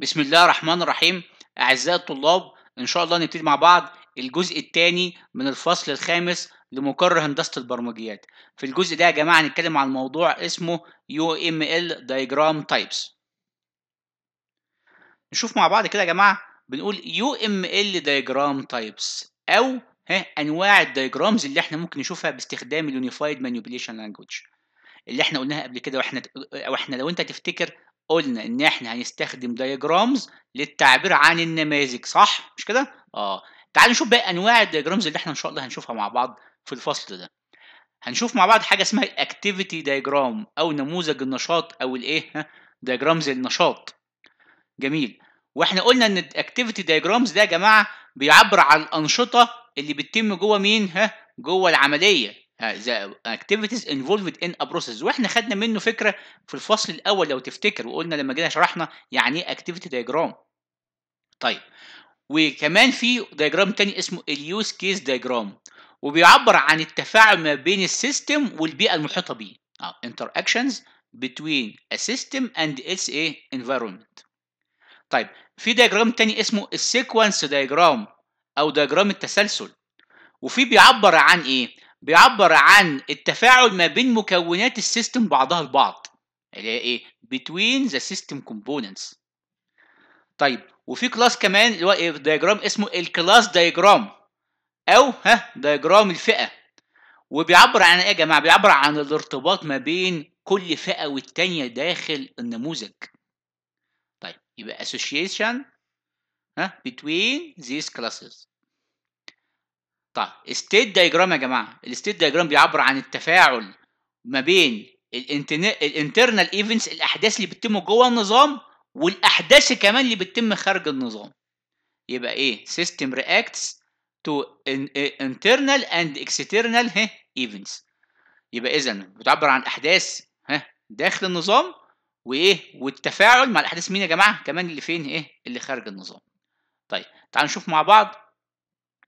بسم الله الرحمن الرحيم أعزائي الطلاب إن شاء الله نبتدي مع بعض الجزء الثاني من الفصل الخامس لمقرر هندسة البرمجيات في الجزء ده يا جماعة هنتكلم عن موضوع اسمه UML Diagram Types نشوف مع بعض كده يا جماعة بنقول UML Diagram Types أو ها أنواع الدايجرامز اللي احنا ممكن نشوفها باستخدام Unified Manipulation Language اللي احنا قلناها قبل كده واحنا واحنا لو انت تفتكر قلنا ان احنا هنستخدم دايجرامز للتعبير عن النماذج صح مش كده اه تعالوا نشوف بقى انواع الدايجرامز اللي احنا ان شاء الله هنشوفها مع بعض في الفصل ده هنشوف مع بعض حاجه اسمها الاكتيفيتي دايجرام او نموذج النشاط او الايه دايجرامز النشاط جميل واحنا قلنا ان الاكتيفيتي دايجرامز ده يا جماعه بيعبر عن الانشطه اللي بتتم جوه مين ها جوه العمليه the آه، activities involved in a process واحنا خدنا منه فكره في الفصل الاول لو تفتكر وقلنا لما جينا شرحنا يعني ايه activity diagram طيب وكمان في diagram تاني اسمه اليوز كيس diagram وبيعبر عن التفاعل ما بين السيستم والبيئه المحيطه بيه اه interactions between a system and its a environment طيب في diagram تاني اسمه السيكونس diagram او diagram التسلسل وفي بيعبر عن ايه بيعبر عن التفاعل ما بين مكونات السيستم بعضها البعض اللي هي ايه between the system components طيب وفي كلاس كمان اللي هو دايجرام اسمه الكلاس دايجرام او ها دايجرام الفئه وبيعبر عن ايه يا جماعه بيعبر عن الارتباط ما بين كل فئه والتانيه داخل النموذج طيب يبقى association ها between these classes طيب الستيت دايجرام يا جماعه الستيت دايجرام بيعبر عن التفاعل ما بين الانترنال ايفنتس الاحداث اللي بتتم جوه النظام والاحداث كمان اللي بتتم خارج النظام يبقى ايه سيستم رياكتس تو internal and external ها events يبقى اذا بتعبر عن احداث ها داخل النظام وايه والتفاعل مع الاحداث مين يا جماعه كمان اللي فين ايه اللي خارج النظام طيب تعالوا نشوف مع بعض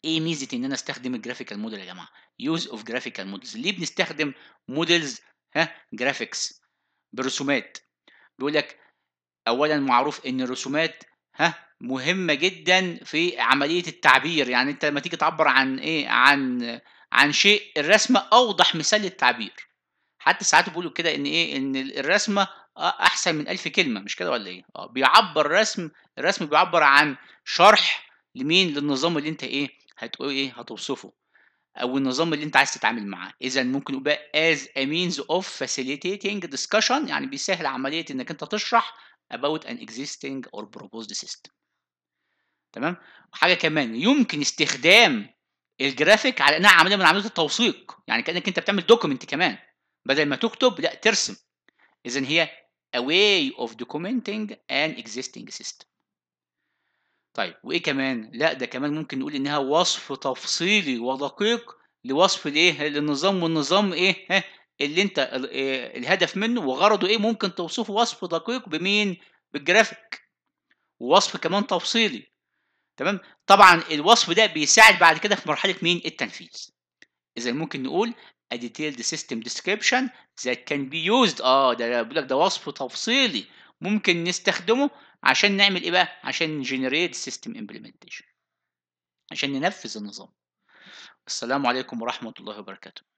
ايه ميزه ان انا استخدم الجرافيكال موديل يا جماعه يوز اوف جرافيكال مودلز ليه بنستخدم مودلز ها جرافيكس برسومات بيقول لك اولا معروف ان الرسومات ها مهمه جدا في عمليه التعبير يعني انت لما تيجي تعبر عن ايه عن عن شيء الرسمه اوضح مثال للتعبير حتى ساعات بيقولوا كده ان ايه ان الرسمه احسن من ألف كلمه مش كده ولا ايه اه بيعبر رسم الرسم بيعبر عن شرح لمين للنظام اللي انت ايه هتقول ايه هتوصفه او النظام اللي انت عايز تتعامل معاه اذا ممكن يبقى as a means of facilitating discussion يعني بيسهل عمليه انك انت تشرح about an existing or proposed system تمام وحاجه كمان يمكن استخدام الجرافيك على انها عمليه من عمليات التوثيق يعني كانك انت بتعمل دوكيمنت كمان بدل ما تكتب لا ترسم اذا هي a way of documenting an existing system طيب وايه كمان لا ده كمان ممكن نقول انها وصف تفصيلي ودقيق لوصف الايه للنظام والنظام ايه ها اللي انت آه، الهدف منه وغرضه ايه ممكن توصفه وصف دقيق بمين بالجرافيك ووصف كمان تفصيلي تمام طبعا الوصف ده بيساعد بعد كده في مرحله مين التنفيذ اذا ممكن نقول a detailed system description that can be used اه ده بيقول لك ده وصف تفصيلي ممكن نستخدمه عشان نعمل ايه بقى عشان نجنريت سيستم امبلمنتيشن عشان ننفذ النظام السلام عليكم ورحمه الله وبركاته